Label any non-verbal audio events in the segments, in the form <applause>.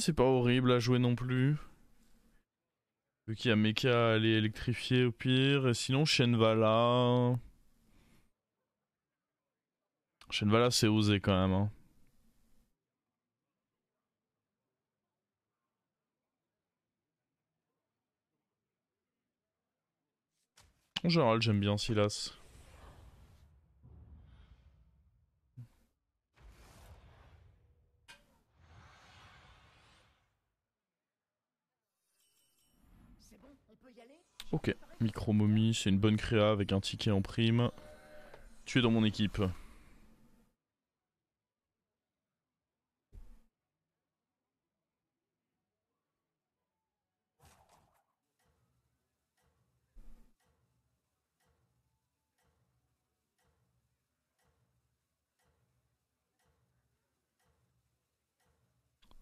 c'est pas horrible à jouer non plus. Vu qu'il y a Mecha à aller électrifier au pire. Et sinon, Shenvala. Shenvala, c'est osé quand même. Hein. En général, j'aime bien Silas. Ok, micro momie, c'est une bonne créa avec un ticket en prime. Tu es dans mon équipe.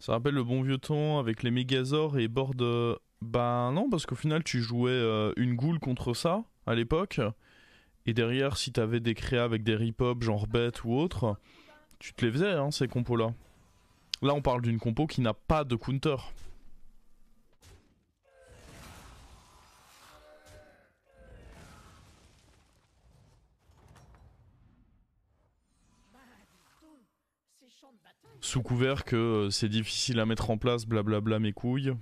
Ça rappelle le bon vieux temps avec les Megazords et de... Bah non, parce qu'au final, tu jouais euh, une goule contre ça à l'époque. Et derrière, si t'avais des créas avec des rip-hop, genre bête ou autre, tu te les faisais, hein, ces compos-là. Là, on parle d'une compo qui n'a pas de counter. Sous couvert que euh, c'est difficile à mettre en place, blablabla mes couilles.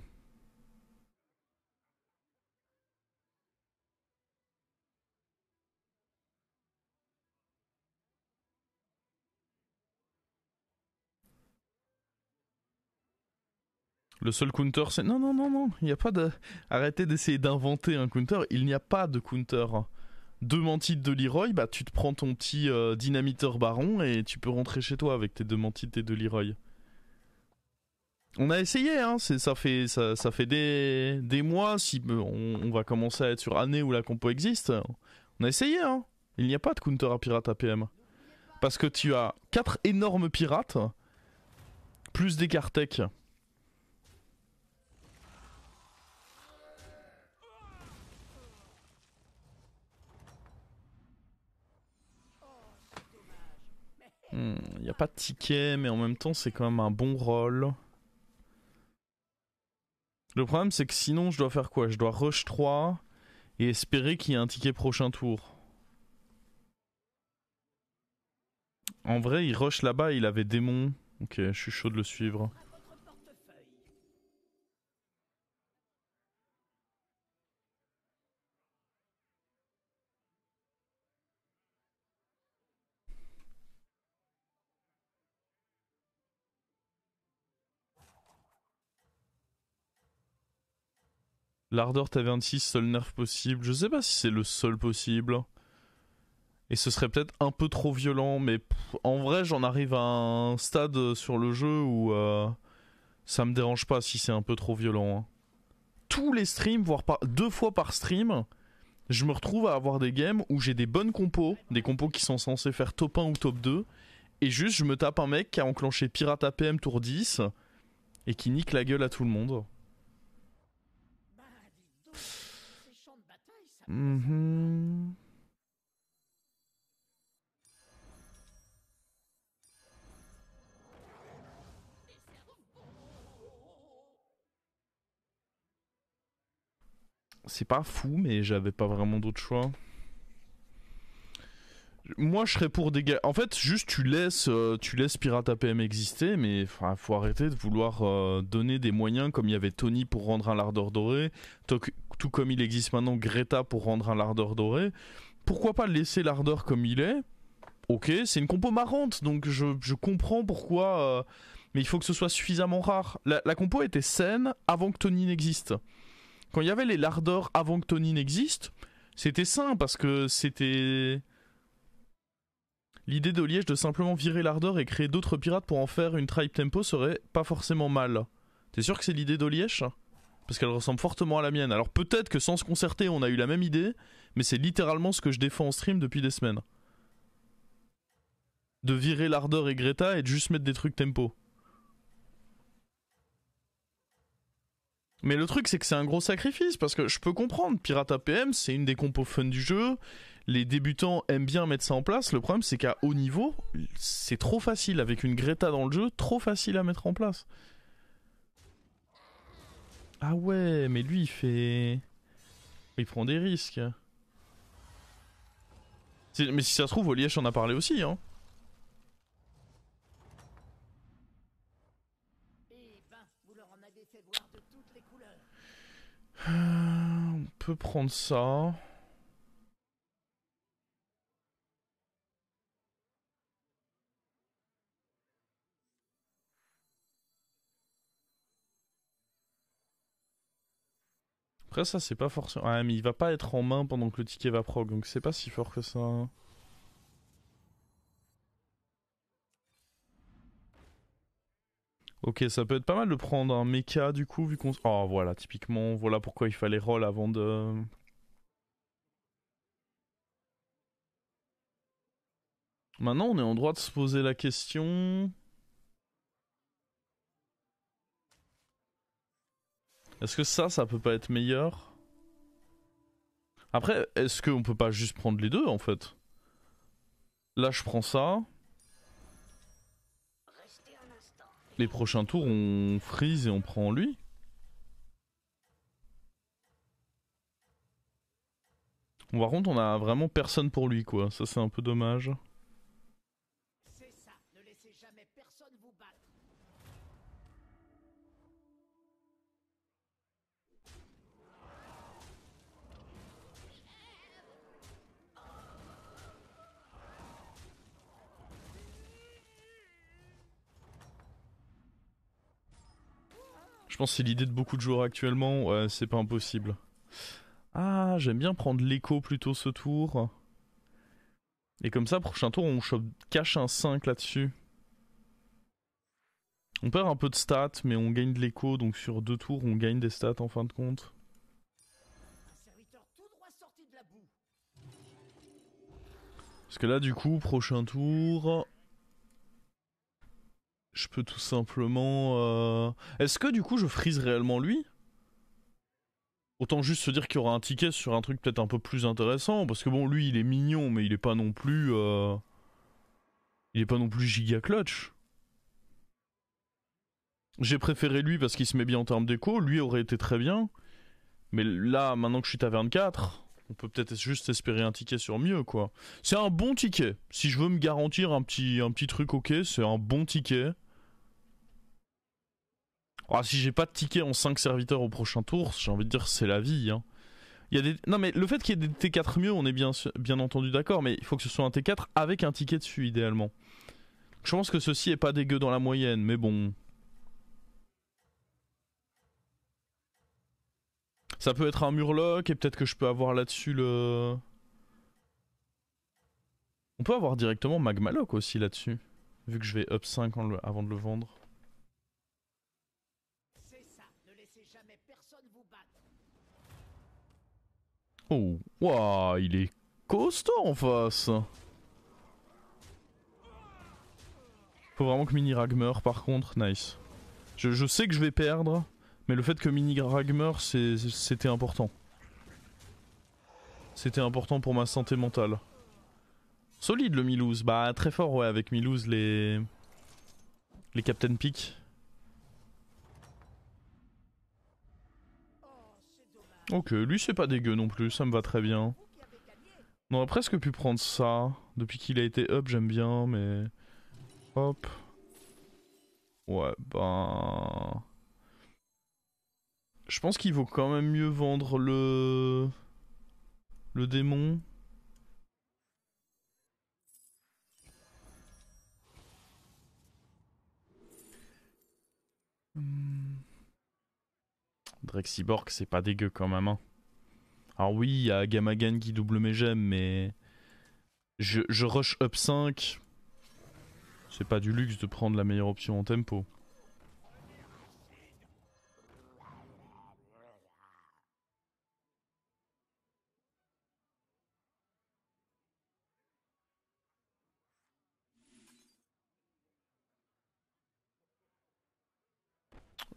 Le seul counter, c'est. Non, non, non, non, il n'y a pas de. Arrêtez d'essayer d'inventer un counter, il n'y a pas de counter. Deux mantides de Leroy, bah tu te prends ton petit euh, dynamiteur baron et tu peux rentrer chez toi avec tes deux mantides de deux Leroy. On a essayé, hein, ça fait, ça, fait des, des, mois, si on, va commencer à être sur année où la compo existe. On a essayé, hein. Il n'y a pas de counter à pirate APM. Parce que tu as quatre énormes pirates, plus des cartecs. n'y a pas de ticket, mais en même temps, c'est quand même un bon rôle Le problème, c'est que sinon, je dois faire quoi Je dois rush 3 et espérer qu'il y ait un ticket prochain tour. En vrai, il rush là-bas, il avait démon. Ok, je suis chaud de le suivre. L'ardeur T26, seul nerf possible. Je sais pas si c'est le seul possible. Et ce serait peut-être un peu trop violent, mais en vrai, j'en arrive à un stade sur le jeu où euh, ça me dérange pas si c'est un peu trop violent. Hein. Tous les streams, voire deux fois par stream, je me retrouve à avoir des games où j'ai des bonnes compos, des compos qui sont censés faire top 1 ou top 2, et juste je me tape un mec qui a enclenché Pirate APM tour 10 et qui nique la gueule à tout le monde. Mhm. C'est pas fou, mais j'avais pas vraiment d'autre choix. Moi, je serais pour dégager En fait, juste tu laisses, euh, tu laisses Pirate APM exister, mais faut arrêter de vouloir euh, donner des moyens comme il y avait Tony pour rendre un lardeur doré, tout comme il existe maintenant Greta pour rendre un Lardor doré, pourquoi pas laisser lardeur comme il est Ok, c'est une compo marrante, donc je, comprends pourquoi, euh, mais il faut que ce soit suffisamment rare. La, compo était saine avant que Tony n'existe. Quand il y avait les lardeurs avant que Tony n'existe, c'était sain parce que c'était. L'idée de Liège de simplement virer lardeur et créer d'autres pirates pour en faire une tribe tempo serait pas forcément mal. T'es sûr que c'est l'idée Liège parce qu'elle ressemble fortement à la mienne. Alors peut-être que sans se concerter, on a eu la même idée, mais c'est littéralement ce que je défends en stream depuis des semaines. De virer l'ardeur et Greta et de juste mettre des trucs tempo. Mais le truc, c'est que c'est un gros sacrifice, parce que je peux comprendre, Pirate PM, c'est une des compos fun du jeu, les débutants aiment bien mettre ça en place, le problème c'est qu'à haut niveau, c'est trop facile, avec une Greta dans le jeu, trop facile à mettre en place. Ah ouais, mais lui il fait... Il prend des risques. Mais si ça se trouve, Oliège en a parlé aussi, hein. Euh, on peut prendre ça. Après, ça, c'est pas forcément. Ah, mais il va pas être en main pendant que le ticket va prog, donc c'est pas si fort que ça. Hein. Ok, ça peut être pas mal de prendre un mecha du coup, vu qu'on. Oh voilà, typiquement, voilà pourquoi il fallait roll avant de. Maintenant, on est en droit de se poser la question. Est-ce que ça, ça peut pas être meilleur Après, est-ce qu'on peut pas juste prendre les deux en fait Là, je prends ça. Les prochains tours, on freeze et on prend lui. On va on a vraiment personne pour lui quoi. Ça, c'est un peu dommage. Je pense que c'est l'idée de beaucoup de joueurs actuellement, c'est pas impossible. Ah, j'aime bien prendre l'écho plutôt ce tour. Et comme ça, prochain tour, on cache un 5 là-dessus. On perd un peu de stats, mais on gagne de l'écho, donc sur deux tours, on gagne des stats en fin de compte. Parce que là, du coup, prochain tour, je peux tout simplement. Euh, est-ce que du coup je frise réellement lui Autant juste se dire qu'il y aura un ticket sur un truc peut-être un peu plus intéressant, parce que bon, lui il est mignon, mais il est pas non plus. Euh, il est pas non plus giga clutch. J'ai préféré lui parce qu'il se met bien en termes d'écho, lui aurait été très bien. Mais là, maintenant que je suis à 24, on peut peut-être juste espérer un ticket sur mieux, quoi. C'est un bon ticket. Si je veux me garantir un petit, un petit truc ok, c'est un bon ticket. Alors, ah, si j'ai pas de ticket en 5 serviteurs au prochain tour, j'ai envie de dire c'est la vie. Hein. Il y a des... Non mais le fait qu'il y ait des T4 mieux, on est bien, bien entendu d'accord, mais il faut que ce soit un T4 avec un ticket dessus idéalement. Je pense que ceci est pas dégueu dans la moyenne, mais bon. Ça peut être un murloc et peut-être que je peux avoir là-dessus le... On peut avoir directement Magmaloc aussi là-dessus, vu que je vais up 5 avant de le vendre. Oh, wow, il est costaud en face. Faut vraiment que Mini meure par contre, nice. Je, sais que je vais perdre, mais le fait que Mini meure, c'était important. C'était important pour ma santé mentale. Solide le Milouz, bah très fort ouais avec Milouz les... Les Captain Peak. Ok, lui c'est pas dégueu non plus, ça me va très bien. On aurait presque pu prendre ça. Depuis qu'il a été up, j'aime bien, mais... Hop. Ouais, bah... Je pense qu'il vaut quand même mieux vendre le... Le démon. Cyborg, c'est pas dégueu quand même. Alors oui, il y a Gamagan qui double mes gemmes, mais je, je rush up 5. C'est pas du luxe de prendre la meilleure option en tempo.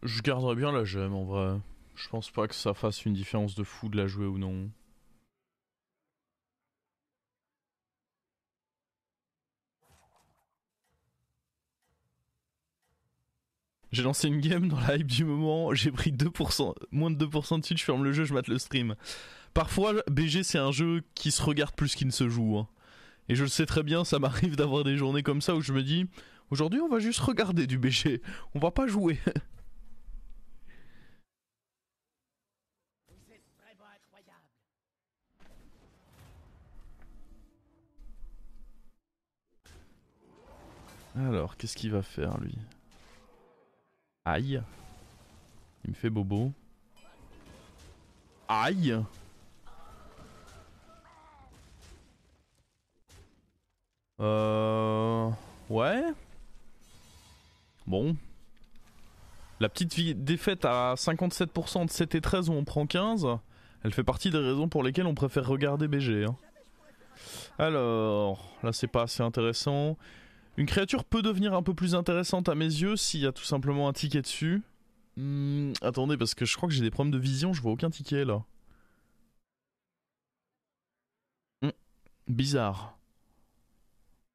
Je garderai bien la gemme en vrai. Je pense pas que ça fasse une différence de fou de la jouer ou non. J'ai lancé une game dans la hype du moment, j'ai pris moins de 2% de suite, je ferme le jeu, je mate le stream. Parfois, BG c'est un jeu qui se regarde plus qu'il ne se joue. Hein. Et je le sais très bien, ça m'arrive d'avoir des journées comme ça où je me dis, aujourd'hui on va juste regarder du BG, on va pas jouer. <laughs> Alors, qu'est-ce qu'il va faire lui Aïe. Il me fait bobo. Aïe. Euh... Ouais. Bon. La petite défaite à 57% de 7 et 13 où on prend 15, elle fait partie des raisons pour lesquelles on préfère regarder BG. Hein. Alors, là c'est pas assez intéressant. Une créature peut devenir un peu plus intéressante à mes yeux s'il y a tout simplement un ticket dessus. Hmm, attendez, parce que je crois que j'ai des problèmes de vision, je vois aucun ticket là. Hmm, bizarre.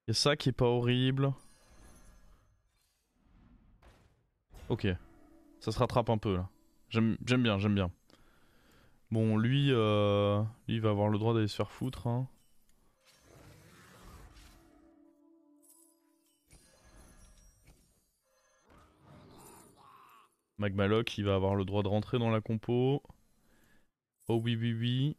Il y a ça qui est pas horrible. Ok. Ça se rattrape un peu là. J'aime bien, j'aime bien. Bon, lui, euh, lui, il va avoir le droit d'aller se faire foutre. Hein. Magmaloc, il va avoir le droit de rentrer dans la compo. Oh oui, oui, oui.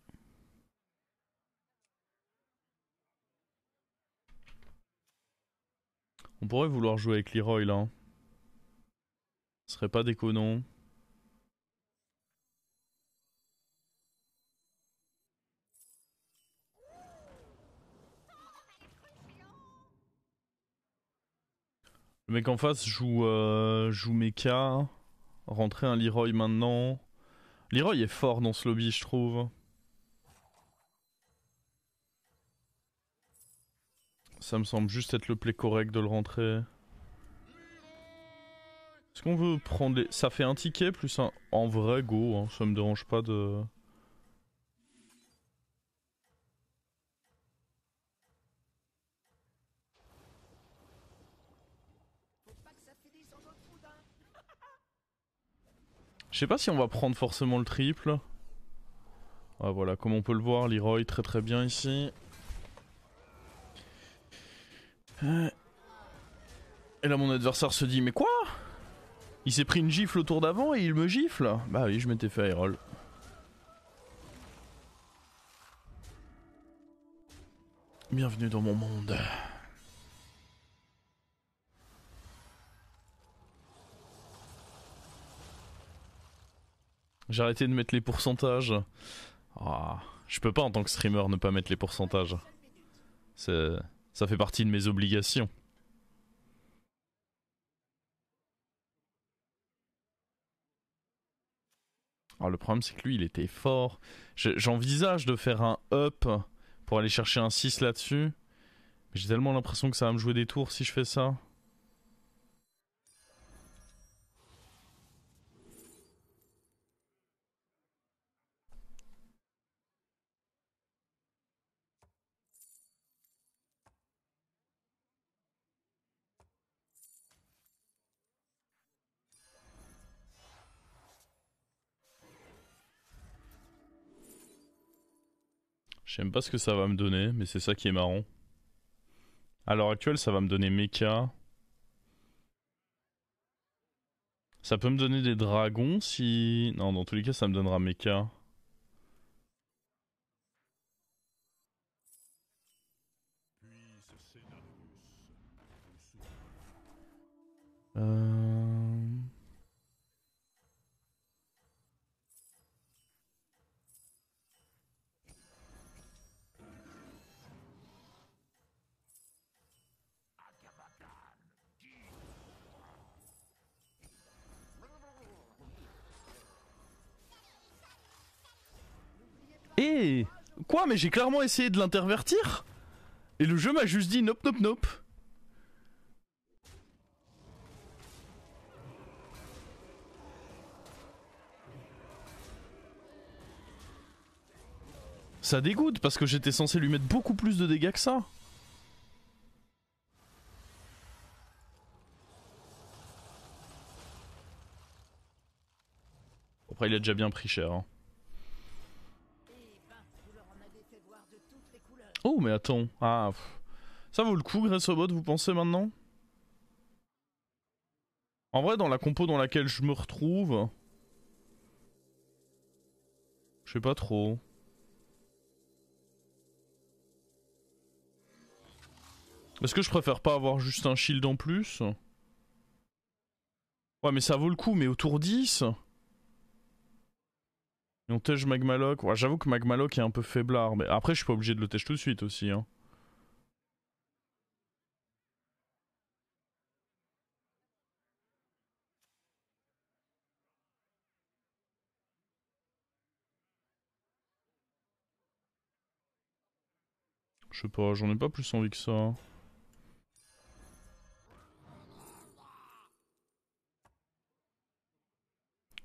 On pourrait vouloir jouer avec Leroy là. Ce serait pas déconnant. Le mec en face joue, euh, joue Mecha. Rentrer un Leroy maintenant. Leroy est fort dans ce lobby, je trouve. Ça me semble juste être le play correct de le rentrer. Est-ce qu'on veut prendre les... Ça fait un ticket plus un... En vrai, go, hein. ça me dérange pas de... Je sais pas si on va prendre forcément le triple. Ah, voilà, comme on peut le voir, Leroy très très bien ici. Euh. Et là, mon adversaire se dit Mais quoi Il s'est pris une gifle au tour d'avant et il me gifle Bah oui, je m'étais fait roll. Bienvenue dans mon monde. J'ai arrêté de mettre les pourcentages. Ah, je peux pas en tant que streamer ne pas mettre les pourcentages. Ça fait partie de mes obligations. Alors le problème c'est que lui il était fort. J'envisage de faire un up pour aller chercher un 6 là-dessus. Mais j'ai tellement l'impression que ça va me jouer des tours si je fais ça. J'aime pas ce que ça va me donner, mais c'est ça qui est marrant. À l'heure actuelle, ça va me donner mecha. Ça peut me donner des dragons si... Non, dans tous les cas, ça me donnera mecha. Et eh, quoi Mais j'ai clairement essayé de l'intervertir Et le jeu m'a juste dit nope nope nope. Ça dégoûte parce que j'étais censé lui mettre beaucoup plus de dégâts que ça. Après il a déjà bien pris cher. Hein. mais attends. Ah, ça vaut le coup, au vous pensez maintenant En vrai, dans la compo dans laquelle je me retrouve. Je sais pas trop. Est-ce que je préfère pas avoir juste un shield en plus Ouais mais ça vaut le coup, mais autour 10 et on tège Magmaloc. j'avoue que Magmaloc est un peu faiblard, mais après je suis pas obligé de le tège tout de suite aussi. Hein. Je sais pas, j'en ai pas plus envie que ça. Hein.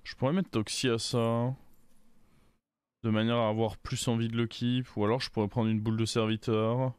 Je pourrais mettre Toxie à ça. Hein de manière à avoir plus envie de le ou alors je pourrais prendre une boule de serviteur.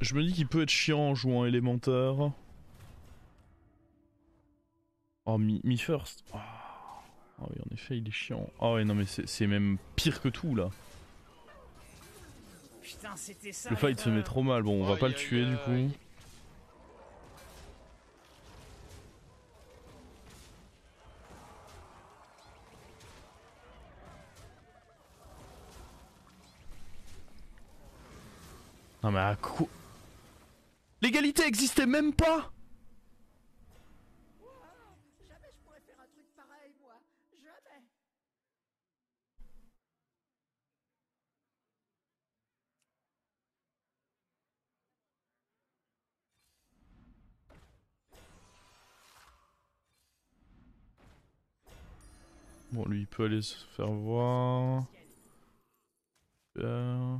Je me dis qu'il peut être chiant en jouant élémentaire. Oh, me, first. Ah. ah oui, en effet, il est chiant. oh, non, mais c'est même pire que tout là. Putain, ça, le fight se met trop mal. Bon, on va pas le tuer du coup. Non mais à quoi L'égalité existait même pas Jamais je pourrais faire un truc pareil, moi Jamais Bon, lui, il peut aller se faire voir. Euh.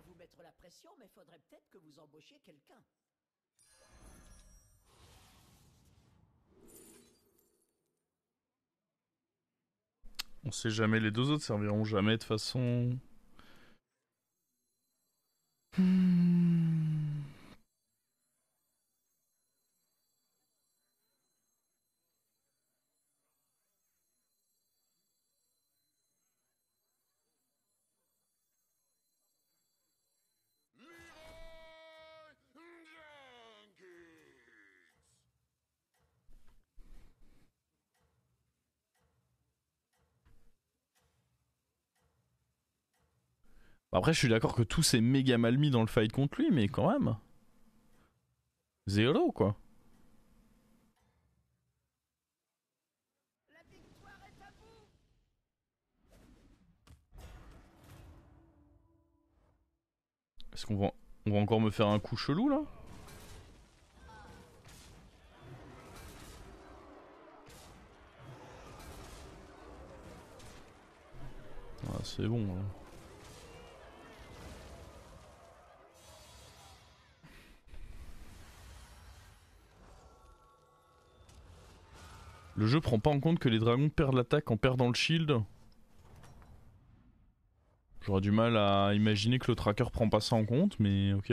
pas vous mettre la pression, mais faudrait peut-être que vous embauchiez quelqu'un. On sait jamais, les deux autres serviront jamais de façon... Après, je suis d'accord que tout s'est méga mal mis dans le fight contre lui, mais quand même. Zéro, quoi. est ce qu'on va... On va encore me faire un coup chelou, là Ah, c'est bon, là. Le jeu prend pas en compte que les dragons perdent l'attaque en perdant le shield. J'aurais du mal à imaginer que le tracker prend pas ça en compte, mais ok.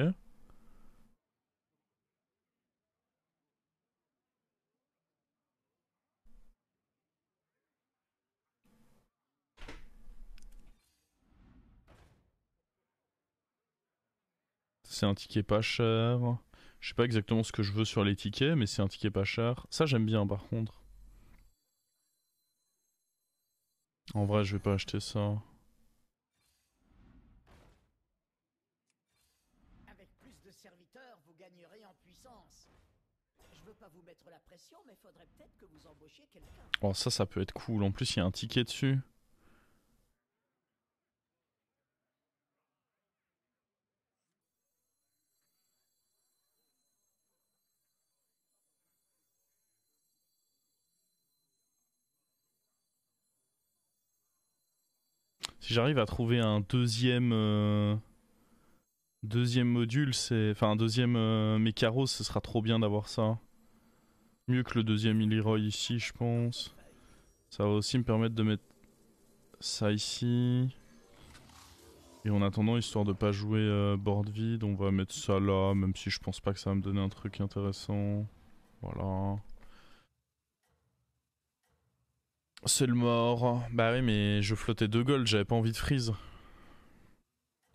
C'est un ticket pas cher. Je sais pas exactement ce que je veux sur les tickets, mais c'est un ticket pas cher. Ça j'aime bien par contre. En vrai, je vais pas acheter ça. Avec plus de serviteurs, vous gagnerez en puissance. Je veux pas vous mettre la pression, mais faudrait peut-être que vous embauchiez quelqu'un. Oh, ça, ça peut être cool. En plus, il y a un ticket dessus. si j'arrive à trouver un deuxième euh, deuxième module, c'est enfin un deuxième euh, ce sera trop bien d'avoir ça. Mieux que le deuxième Illyroy ici, je pense. Ça va aussi me permettre de mettre ça ici. Et en attendant, histoire de pas jouer euh, bord vide, on va mettre ça là, même si je pense pas que ça va me donner un truc intéressant. Voilà. C'est le mort. Bah oui, mais je flottais deux gold, j'avais pas envie de freeze.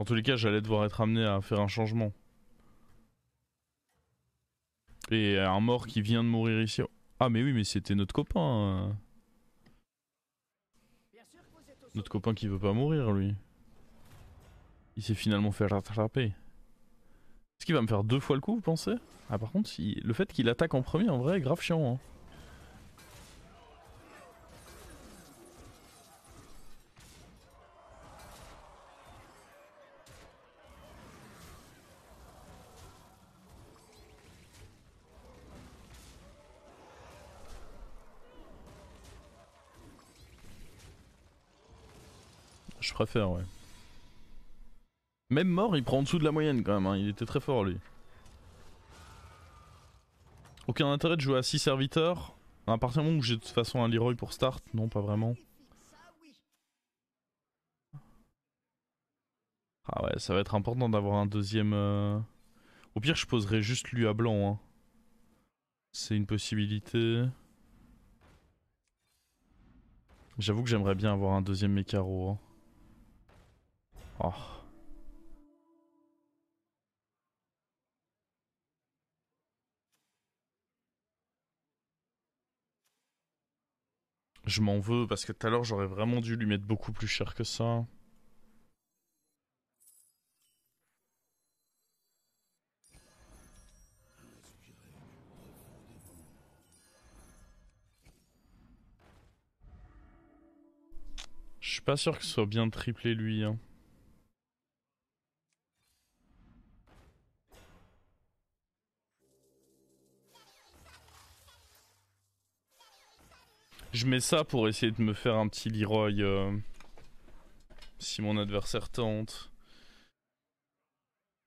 En tous les cas, j'allais devoir être amené à faire un changement. Et un mort qui vient de mourir ici. Ah mais oui, mais c'était notre copain. Notre copain qui veut pas mourir, lui. Il s'est finalement fait rattraper. Est-ce qu'il va me faire deux fois le coup, vous pensez Ah par contre, le fait qu'il attaque en premier, en vrai, est grave chiant. Hein. faire, ouais. Même mort, il prend en dessous de la moyenne quand même, hein. il était très fort lui. Aucun intérêt de jouer à 6 serviteurs. À partir du moment où j'ai de toute façon un Leroy pour start, non, pas vraiment. Ah ouais, ça va être important d'avoir un deuxième. Euh. Au pire, je poserai juste lui à blanc. Hein. C'est une possibilité. J'avoue que j'aimerais bien avoir un deuxième Mécaro. Hein. Oh. Je m'en veux parce que tout à l'heure j'aurais vraiment dû lui mettre beaucoup plus cher que ça. Je suis pas sûr que ce soit bien triplé lui. Hein. Je mets ça pour essayer de me faire un petit Leroy euh, si mon adversaire tente.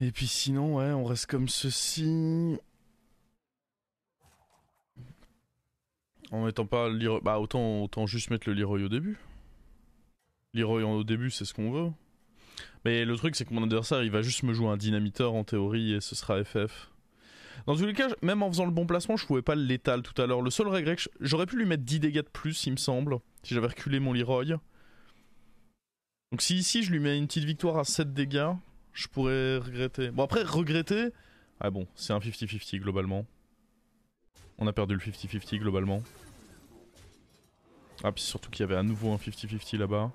Et puis sinon, ouais, on reste comme ceci. En mettant pas le Leroy... Bah autant, autant juste mettre le Leroy au début. Leroy au début, c'est ce qu'on veut. Mais le truc, c'est que mon adversaire, il va juste me jouer un dynamiteur en théorie et ce sera FF. Dans tous les cas, même en faisant le bon placement, je pouvais pas l'étal tout à l'heure. Le seul regret, j'aurais pu lui mettre 10 dégâts de plus, il me semble, si j'avais reculé mon Leroy. Donc si ici je lui mets une petite victoire à 7 dégâts, je pourrais regretter. Bon après, regretter... Ah bon, c'est un 50-50 globalement. On a perdu le 50-50 globalement. Ah puis surtout qu'il y avait à nouveau un 50-50 là-bas.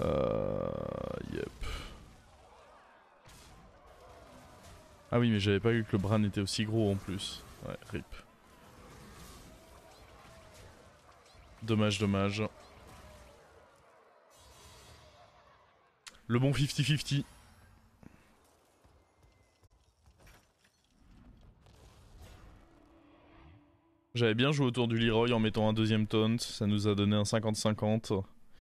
Euh... Ah oui, mais j'avais pas vu que le bran était aussi gros en plus. Ouais, rip. Dommage, dommage. Le bon 50-50. J'avais bien joué autour du Leroy en mettant un deuxième taunt, ça nous a donné un 50-50.